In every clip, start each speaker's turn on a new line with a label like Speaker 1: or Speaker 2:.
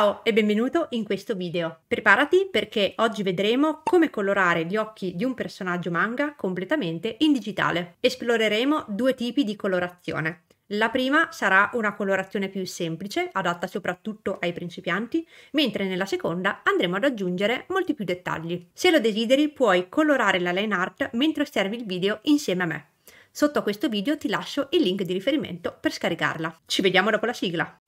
Speaker 1: Ciao e benvenuto in questo video. Preparati perché oggi vedremo come colorare gli occhi di un personaggio manga completamente in digitale. Esploreremo due tipi di colorazione. La prima sarà una colorazione più semplice, adatta soprattutto ai principianti, mentre nella seconda andremo ad aggiungere molti più dettagli. Se lo desideri puoi colorare la line art mentre osservi il video insieme a me. Sotto a questo video ti lascio il link di riferimento per scaricarla. Ci vediamo dopo la sigla!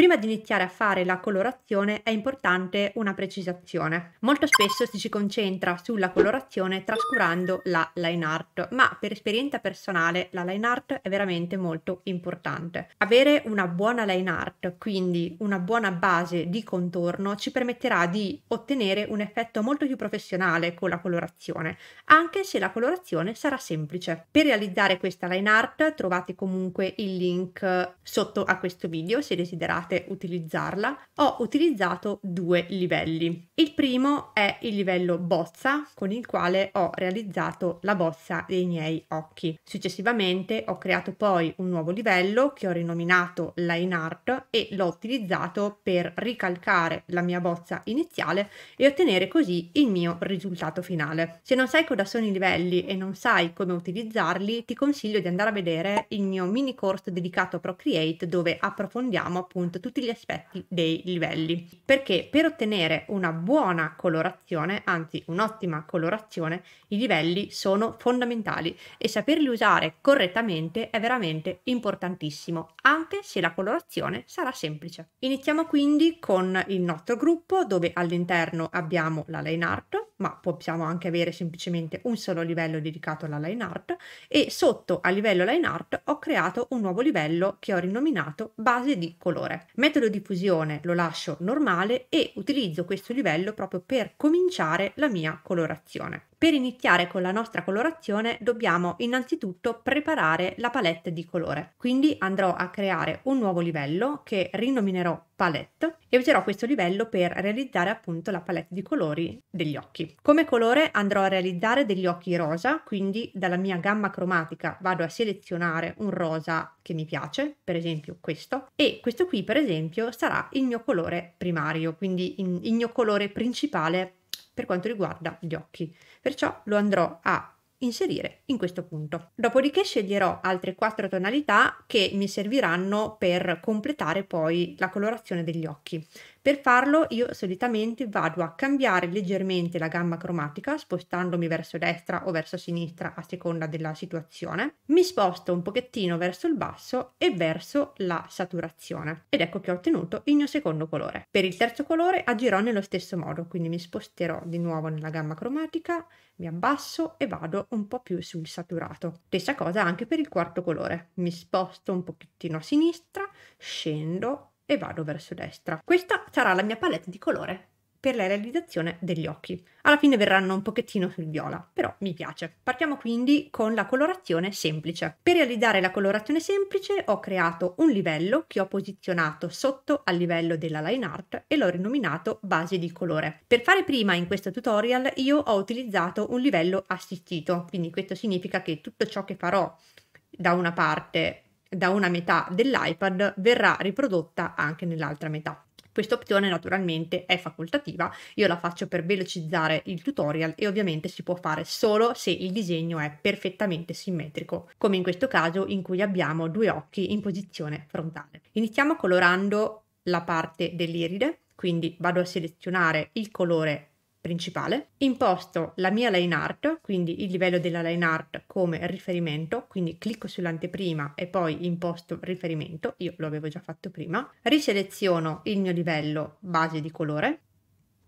Speaker 1: Prima di iniziare a fare la colorazione è importante una precisazione. Molto spesso si ci concentra sulla colorazione trascurando la line art, ma per esperienza personale la line art è veramente molto importante. Avere una buona line art, quindi una buona base di contorno, ci permetterà di ottenere un effetto molto più professionale con la colorazione, anche se la colorazione sarà semplice. Per realizzare questa line art trovate comunque il link sotto a questo video se desiderate vogliate utilizzarla, ho utilizzato due livelli. Il primo è il livello bozza con il quale ho realizzato la bozza dei miei occhi. Successivamente ho creato poi un nuovo livello che ho rinominato Line Art e l'ho utilizzato per ricalcare la mia bozza iniziale e ottenere così il mio risultato finale. Se non sai cosa sono i livelli e non sai come utilizzarli, ti consiglio di andare a vedere il mio mini corso dedicato a Procreate dove approfondiamo appunto appunto tutti gli aspetti dei livelli, perché per ottenere una buona colorazione, anzi un'ottima colorazione, i livelli sono fondamentali e saperli usare correttamente è veramente importantissimo, anche se la colorazione sarà semplice. Iniziamo quindi con il nostro gruppo dove all'interno abbiamo la line art, ma possiamo anche avere semplicemente un solo livello dedicato alla line art e sotto a livello line art ho creato un nuovo livello che ho rinominato base di colore. Metodo di fusione lo lascio normale e utilizzo questo livello proprio per cominciare la mia colorazione. Per iniziare con la nostra colorazione dobbiamo innanzitutto preparare la palette di colore. Quindi andrò a creare un nuovo livello che rinominerò palette e userò questo livello per realizzare appunto la palette di colori degli occhi. Come colore andrò a realizzare degli occhi rosa, quindi dalla mia gamma cromatica vado a selezionare un rosa che mi piace, per esempio questo, e questo qui per esempio sarà il mio colore primario, quindi il mio colore principale per quanto riguarda gli occhi, perciò lo andrò a inserire in questo punto. Dopodiché sceglierò altre quattro tonalità che mi serviranno per completare poi la colorazione degli occhi. Per farlo io solitamente vado a cambiare leggermente la gamma cromatica spostandomi verso destra o verso sinistra a seconda della situazione, mi sposto un pochettino verso il basso e verso la saturazione ed ecco che ho ottenuto il mio secondo colore. Per il terzo colore agirò nello stesso modo, quindi mi sposterò di nuovo nella gamma cromatica, mi abbasso e vado un po' più sul saturato. Stessa cosa anche per il quarto colore, mi sposto un pochettino a sinistra, scendo e vado verso destra. Questa sarà la mia palette di colore per la realizzazione degli occhi. Alla fine verranno un pochettino sul viola, però mi piace. Partiamo quindi con la colorazione semplice. Per realizzare la colorazione semplice ho creato un livello che ho posizionato sotto al livello della line art e l'ho rinominato base di colore. Per fare prima in questo tutorial io ho utilizzato un livello assistito, quindi questo significa che tutto ciò che farò da una parte da una metà dell'iPad verrà riprodotta anche nell'altra metà. Questa opzione naturalmente è facoltativa, io la faccio per velocizzare il tutorial e ovviamente si può fare solo se il disegno è perfettamente simmetrico, come in questo caso in cui abbiamo due occhi in posizione frontale. Iniziamo colorando la parte dell'iride, quindi vado a selezionare il colore principale, imposto la mia line art, quindi il livello della line art come riferimento, quindi clicco sull'anteprima e poi imposto riferimento, io lo avevo già fatto prima, riseleziono il mio livello base di colore,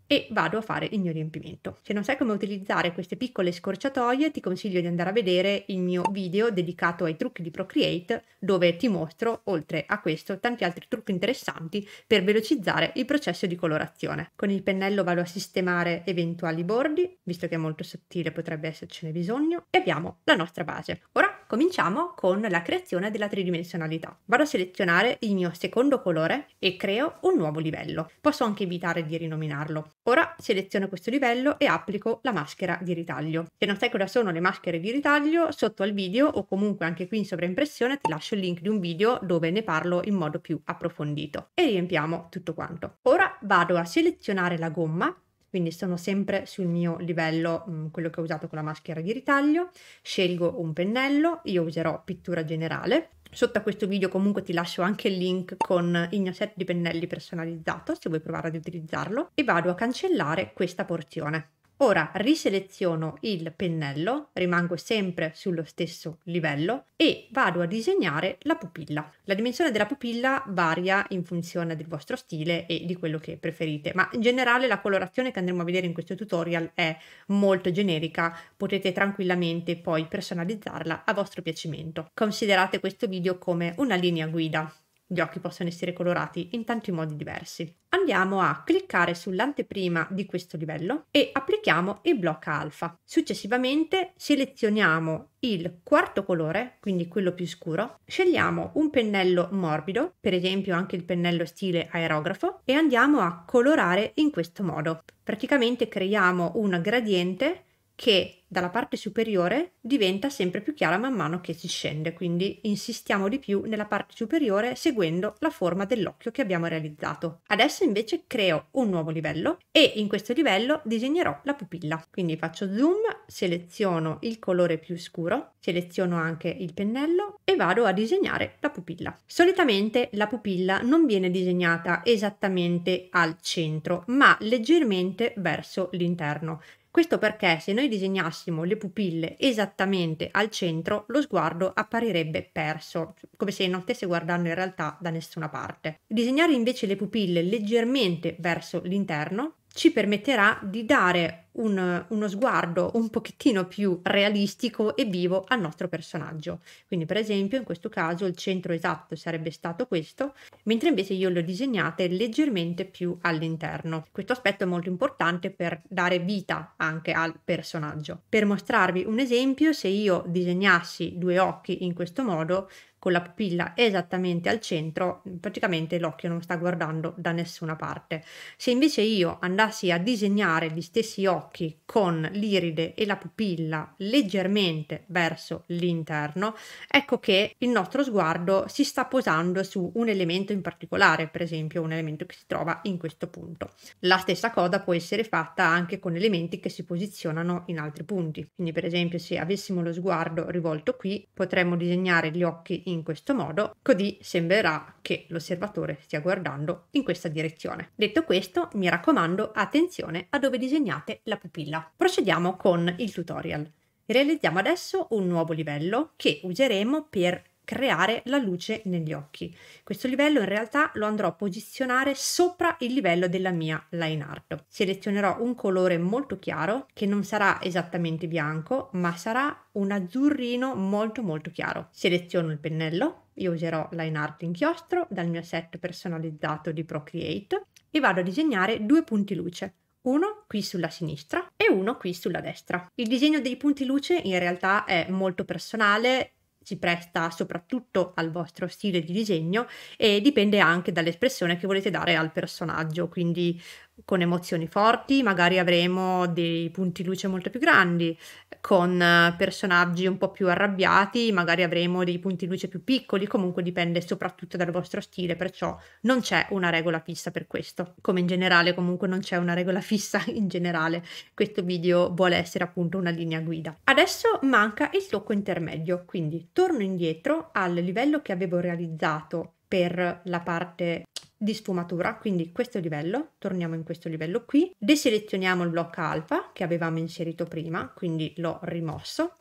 Speaker 1: e vado a fare il mio riempimento. Se non sai come utilizzare queste piccole scorciatoie ti consiglio di andare a vedere il mio video dedicato ai trucchi di Procreate dove ti mostro oltre a questo tanti altri trucchi interessanti per velocizzare il processo di colorazione. Con il pennello vado a sistemare eventuali bordi, visto che è molto sottile potrebbe essercene bisogno e abbiamo la nostra base. Ora Cominciamo con la creazione della tridimensionalità. Vado a selezionare il mio secondo colore e creo un nuovo livello. Posso anche evitare di rinominarlo. Ora seleziono questo livello e applico la maschera di ritaglio. Se non sai cosa sono le maschere di ritaglio, sotto al video o comunque anche qui in sovraimpressione ti lascio il link di un video dove ne parlo in modo più approfondito. E riempiamo tutto quanto. Ora vado a selezionare la gomma quindi sono sempre sul mio livello, mm, quello che ho usato con la maschera di ritaglio, scelgo un pennello, io userò pittura generale, Sotto a questo video comunque ti lascio anche il link con il mio set di pennelli personalizzato se vuoi provare ad utilizzarlo e vado a cancellare questa porzione. Ora riseleziono il pennello, rimango sempre sullo stesso livello e vado a disegnare la pupilla. La dimensione della pupilla varia in funzione del vostro stile e di quello che preferite, ma in generale la colorazione che andremo a vedere in questo tutorial è molto generica, potete tranquillamente poi personalizzarla a vostro piacimento. Considerate questo video come una linea guida gli occhi possono essere colorati in tanti modi diversi. Andiamo a cliccare sull'anteprima di questo livello e applichiamo il blocco alfa. Successivamente selezioniamo il quarto colore, quindi quello più scuro, scegliamo un pennello morbido, per esempio anche il pennello stile aerografo, e andiamo a colorare in questo modo. Praticamente creiamo un gradiente che dalla parte superiore diventa sempre più chiara man mano che si scende, quindi insistiamo di più nella parte superiore seguendo la forma dell'occhio che abbiamo realizzato. Adesso invece creo un nuovo livello e in questo livello disegnerò la pupilla. Quindi faccio zoom, seleziono il colore più scuro, seleziono anche il pennello e vado a disegnare la pupilla. Solitamente la pupilla non viene disegnata esattamente al centro, ma leggermente verso l'interno questo perché se noi disegnassimo le pupille esattamente al centro, lo sguardo apparirebbe perso, come se non stesse guardando in realtà da nessuna parte. Disegnare invece le pupille leggermente verso l'interno ci permetterà di dare un, uno sguardo un pochettino più realistico e vivo al nostro personaggio. Quindi per esempio in questo caso il centro esatto sarebbe stato questo, mentre invece io le ho leggermente più all'interno. Questo aspetto è molto importante per dare vita anche al personaggio. Per mostrarvi un esempio, se io disegnassi due occhi in questo modo, con la pupilla esattamente al centro, praticamente l'occhio non sta guardando da nessuna parte. Se invece io andassi a disegnare gli stessi occhi con l'iride e la pupilla leggermente verso l'interno, ecco che il nostro sguardo si sta posando su un elemento in particolare, per esempio un elemento che si trova in questo punto. La stessa cosa può essere fatta anche con elementi che si posizionano in altri punti. Quindi per esempio se avessimo lo sguardo rivolto qui, potremmo disegnare gli occhi in in questo modo, così sembrerà che l'osservatore stia guardando in questa direzione. Detto questo, mi raccomando, attenzione a dove disegnate la pupilla. Procediamo con il tutorial. Realizziamo adesso un nuovo livello che useremo per creare la luce negli occhi. Questo livello in realtà lo andrò a posizionare sopra il livello della mia line art. Selezionerò un colore molto chiaro che non sarà esattamente bianco ma sarà un azzurrino molto molto chiaro. Seleziono il pennello, io userò line art inchiostro dal mio set personalizzato di Procreate e vado a disegnare due punti luce uno qui sulla sinistra e uno qui sulla destra. Il disegno dei punti luce in realtà è molto personale si presta soprattutto al vostro stile di disegno e dipende anche dall'espressione che volete dare al personaggio, quindi con emozioni forti, magari avremo dei punti luce molto più grandi, con eh, personaggi un po' più arrabbiati, magari avremo dei punti luce più piccoli, comunque dipende soprattutto dal vostro stile, perciò non c'è una regola fissa per questo, come in generale comunque non c'è una regola fissa in generale, questo video vuole essere appunto una linea guida. Adesso manca il tocco intermedio, quindi torno indietro al livello che avevo realizzato per la parte di sfumatura, quindi questo livello, torniamo in questo livello qui, deselezioniamo il blocco alfa che avevamo inserito prima, quindi l'ho rimosso,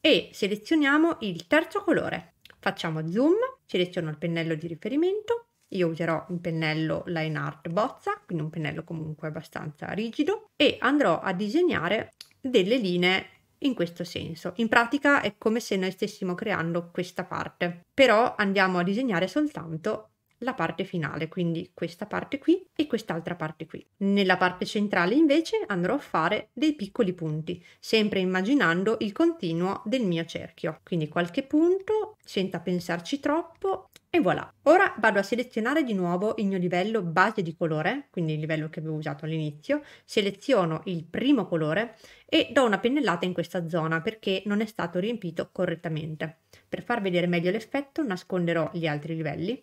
Speaker 1: e selezioniamo il terzo colore. Facciamo zoom, seleziono il pennello di riferimento, io userò un pennello line art bozza, quindi un pennello comunque abbastanza rigido, e andrò a disegnare delle linee in questo senso. In pratica è come se noi stessimo creando questa parte, però andiamo a disegnare soltanto la parte finale, quindi questa parte qui e quest'altra parte qui. Nella parte centrale invece andrò a fare dei piccoli punti, sempre immaginando il continuo del mio cerchio. Quindi qualche punto, senza pensarci troppo, e voilà. Ora vado a selezionare di nuovo il mio livello base di colore, quindi il livello che avevo usato all'inizio, seleziono il primo colore e do una pennellata in questa zona perché non è stato riempito correttamente. Per far vedere meglio l'effetto nasconderò gli altri livelli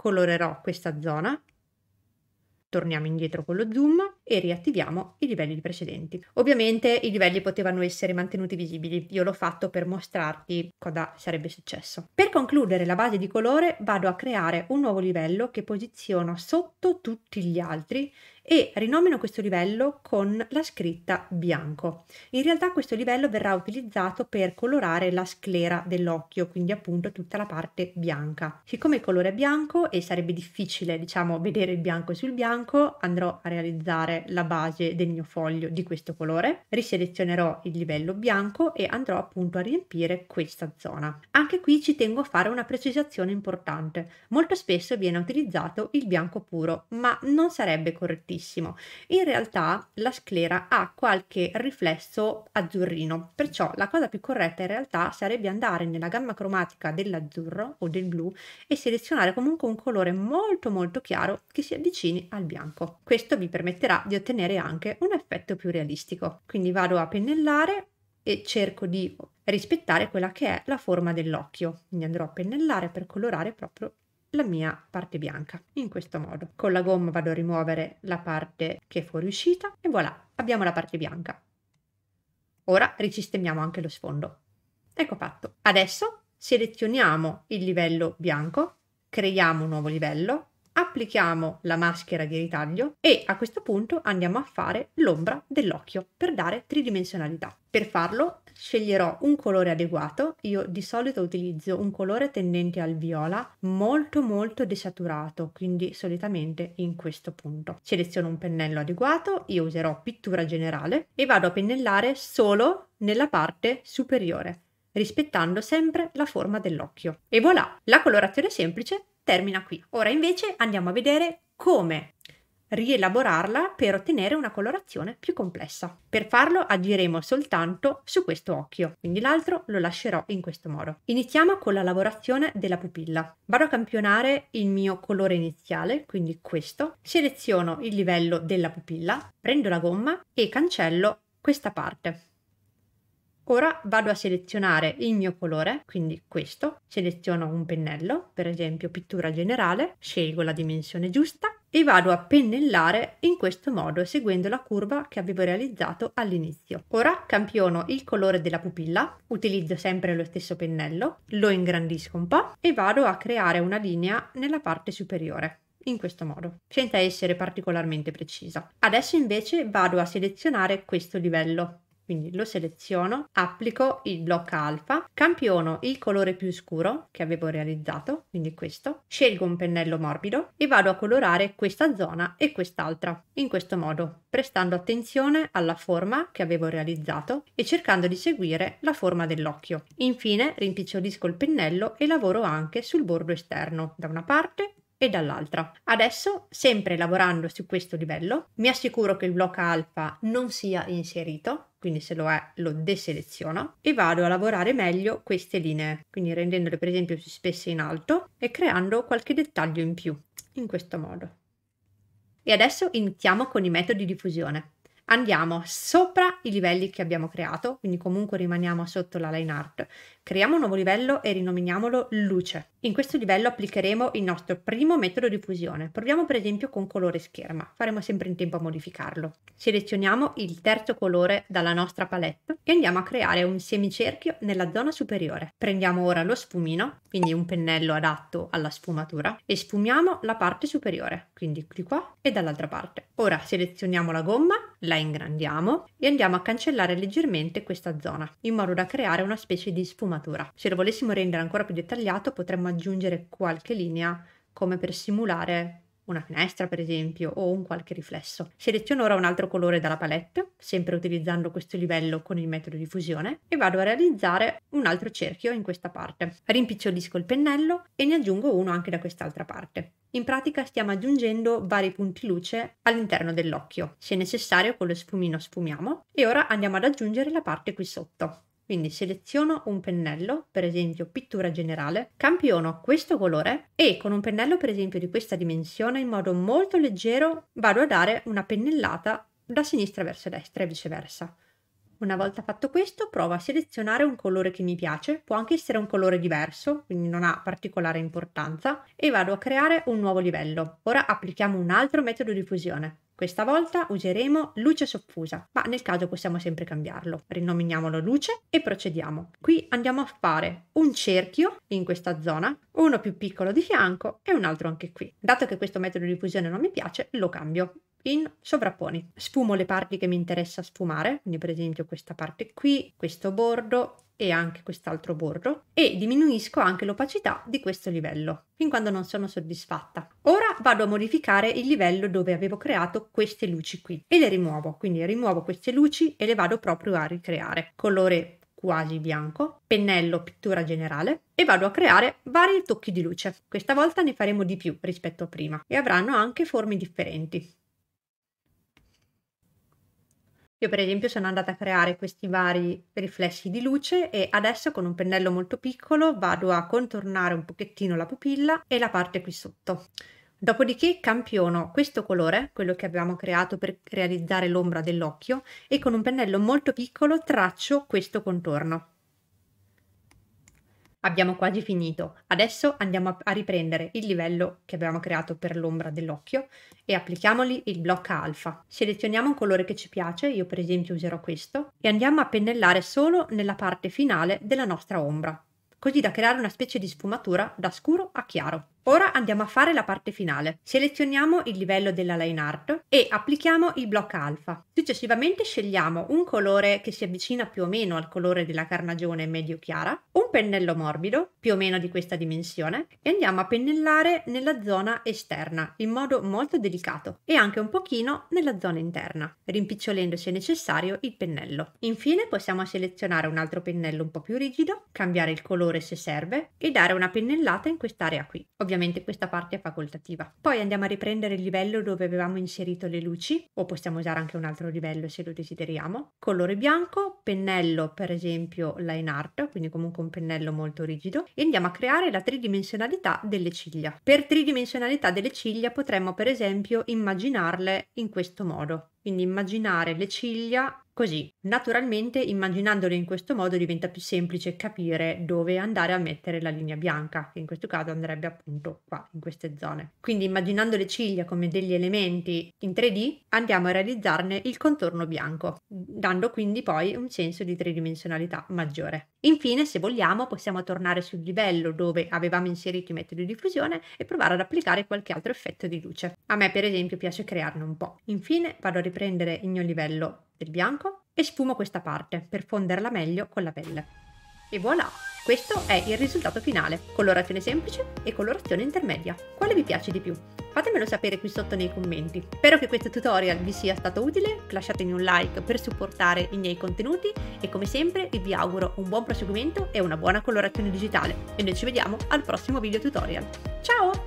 Speaker 1: colorerò questa zona torniamo indietro con lo zoom e riattiviamo i livelli precedenti. Ovviamente i livelli potevano essere mantenuti visibili, io l'ho fatto per mostrarti cosa sarebbe successo. Per concludere la base di colore vado a creare un nuovo livello che posiziono sotto tutti gli altri e rinomino questo livello con la scritta bianco. In realtà questo livello verrà utilizzato per colorare la sclera dell'occhio, quindi appunto tutta la parte bianca. Siccome il colore è bianco e sarebbe difficile diciamo vedere il bianco sul bianco, andrò a realizzare la base del mio foglio di questo colore, riselezionerò il livello bianco e andrò appunto a riempire questa zona. Anche qui ci tengo a fare una precisazione importante. Molto spesso viene utilizzato il bianco puro, ma non sarebbe correttissimo tantissimo. In realtà la sclera ha qualche riflesso azzurrino, perciò la cosa più corretta in realtà sarebbe andare nella gamma cromatica dell'azzurro o del blu e selezionare comunque un colore molto molto chiaro che si avvicini al bianco. Questo vi permetterà di ottenere anche un effetto più realistico. Quindi vado a pennellare e cerco di rispettare quella che è la forma dell'occhio. Quindi andrò a pennellare per colorare proprio la mia parte bianca in questo modo con la gomma vado a rimuovere la parte che è fuoriuscita e voilà abbiamo la parte bianca ora risistemiamo anche lo sfondo ecco fatto adesso selezioniamo il livello bianco creiamo un nuovo livello applichiamo la maschera di ritaglio e a questo punto andiamo a fare l'ombra dell'occhio per dare tridimensionalità. Per farlo sceglierò un colore adeguato, io di solito utilizzo un colore tendente al viola molto molto desaturato, quindi solitamente in questo punto. Seleziono un pennello adeguato, io userò pittura generale e vado a pennellare solo nella parte superiore rispettando sempre la forma dell'occhio. E voilà, la colorazione semplice termina qui. Ora invece andiamo a vedere come rielaborarla per ottenere una colorazione più complessa. Per farlo agiremo soltanto su questo occhio, quindi l'altro lo lascerò in questo modo. Iniziamo con la lavorazione della pupilla. Vado a campionare il mio colore iniziale, quindi questo, seleziono il livello della pupilla, prendo la gomma e cancello questa parte. Ora vado a selezionare il mio colore, quindi questo, seleziono un pennello, per esempio pittura generale, scelgo la dimensione giusta e vado a pennellare in questo modo seguendo la curva che avevo realizzato all'inizio. Ora campiono il colore della pupilla, utilizzo sempre lo stesso pennello, lo ingrandisco un po' e vado a creare una linea nella parte superiore in questo modo, senza essere particolarmente precisa. Adesso invece vado a selezionare questo livello quindi lo seleziono, applico il blocco alfa, campiono il colore più scuro che avevo realizzato, quindi questo, scelgo un pennello morbido e vado a colorare questa zona e quest'altra, in questo modo, prestando attenzione alla forma che avevo realizzato e cercando di seguire la forma dell'occhio. Infine rimpicciolisco il pennello e lavoro anche sul bordo esterno, da una parte e dall'altra. Adesso, sempre lavorando su questo livello, mi assicuro che il blocco alfa non sia inserito, quindi se lo è lo deseleziono e vado a lavorare meglio queste linee, quindi rendendole per esempio più spesse in alto e creando qualche dettaglio in più, in questo modo. E adesso iniziamo con i metodi di fusione. Andiamo sopra i livelli che abbiamo creato, quindi comunque rimaniamo sotto la line art. Creiamo un nuovo livello e rinominiamolo luce. In questo livello applicheremo il nostro primo metodo di fusione. Proviamo per esempio con colore scherma, faremo sempre in tempo a modificarlo. Selezioniamo il terzo colore dalla nostra palette e andiamo a creare un semicerchio nella zona superiore. Prendiamo ora lo sfumino, quindi un pennello adatto alla sfumatura, e sfumiamo la parte superiore, quindi qui qua e dall'altra parte. Ora selezioniamo la gomma, la ingrandiamo e andiamo a cancellare leggermente questa zona, in modo da creare una specie di sfumatura. Se lo volessimo rendere ancora più dettagliato potremmo aggiungere qualche linea come per simulare una finestra per esempio o un qualche riflesso. Seleziono ora un altro colore dalla palette, sempre utilizzando questo livello con il metodo di fusione e vado a realizzare un altro cerchio in questa parte. Rimpicciolisco il pennello e ne aggiungo uno anche da quest'altra parte. In pratica stiamo aggiungendo vari punti luce all'interno dell'occhio. Se necessario con lo sfumino sfumiamo e ora andiamo ad aggiungere la parte qui sotto. Quindi seleziono un pennello, per esempio pittura generale, campiono questo colore e con un pennello per esempio di questa dimensione in modo molto leggero vado a dare una pennellata da sinistra verso destra e viceversa. Una volta fatto questo, provo a selezionare un colore che mi piace, può anche essere un colore diverso, quindi non ha particolare importanza, e vado a creare un nuovo livello. Ora applichiamo un altro metodo di fusione. Questa volta useremo luce soffusa, ma nel caso possiamo sempre cambiarlo. Rinominiamolo luce e procediamo. Qui andiamo a fare un cerchio in questa zona, uno più piccolo di fianco e un altro anche qui. Dato che questo metodo di fusione non mi piace, lo cambio in sovrapponi. Sfumo le parti che mi interessa sfumare, quindi per esempio questa parte qui, questo bordo e anche quest'altro bordo e diminuisco anche l'opacità di questo livello fin quando non sono soddisfatta. Ora vado a modificare il livello dove avevo creato queste luci qui e le rimuovo, quindi rimuovo queste luci e le vado proprio a ricreare. Colore quasi bianco, pennello pittura generale e vado a creare vari tocchi di luce. Questa volta ne faremo di più rispetto a prima e avranno anche forme differenti. Io per esempio sono andata a creare questi vari riflessi di luce e adesso con un pennello molto piccolo vado a contornare un pochettino la pupilla e la parte qui sotto. Dopodiché campiono questo colore, quello che abbiamo creato per realizzare l'ombra dell'occhio, e con un pennello molto piccolo traccio questo contorno. Abbiamo quasi finito, adesso andiamo a riprendere il livello che abbiamo creato per l'ombra dell'occhio e applichiamoli il blocco alfa. Selezioniamo un colore che ci piace, io per esempio userò questo, e andiamo a pennellare solo nella parte finale della nostra ombra, così da creare una specie di sfumatura da scuro a chiaro. Ora andiamo a fare la parte finale. Selezioniamo il livello della line art e applichiamo il blocco alfa. Successivamente scegliamo un colore che si avvicina più o meno al colore della carnagione medio chiara, un pennello morbido, più o meno di questa dimensione, e andiamo a pennellare nella zona esterna in modo molto delicato e anche un pochino nella zona interna, rimpicciolendo se necessario il pennello. Infine possiamo selezionare un altro pennello un po' più rigido, cambiare il colore se serve e dare una pennellata in quest'area qui. Ovviamente questa parte è facoltativa. Poi andiamo a riprendere il livello dove avevamo inserito le luci o possiamo usare anche un altro livello se lo desideriamo. Colore bianco, pennello per esempio line art, quindi comunque un pennello molto rigido e andiamo a creare la tridimensionalità delle ciglia. Per tridimensionalità delle ciglia potremmo per esempio immaginarle in questo modo. Quindi immaginare le ciglia Così, naturalmente, immaginandolo in questo modo diventa più semplice capire dove andare a mettere la linea bianca, che in questo caso andrebbe appunto qua, in queste zone. Quindi immaginando le ciglia come degli elementi in 3D, andiamo a realizzarne il contorno bianco, dando quindi poi un senso di tridimensionalità maggiore. Infine, se vogliamo, possiamo tornare sul livello dove avevamo inserito i metodi di fusione e provare ad applicare qualche altro effetto di luce. A me, per esempio, piace crearne un po'. Infine, vado a riprendere il mio livello del bianco e sfumo questa parte per fonderla meglio con la pelle. E voilà! Questo è il risultato finale, colorazione semplice e colorazione intermedia. Quale vi piace di più? Fatemelo sapere qui sotto nei commenti. Spero che questo tutorial vi sia stato utile, lasciatemi un like per supportare i miei contenuti e come sempre vi auguro un buon proseguimento e una buona colorazione digitale. E noi ci vediamo al prossimo video tutorial. Ciao!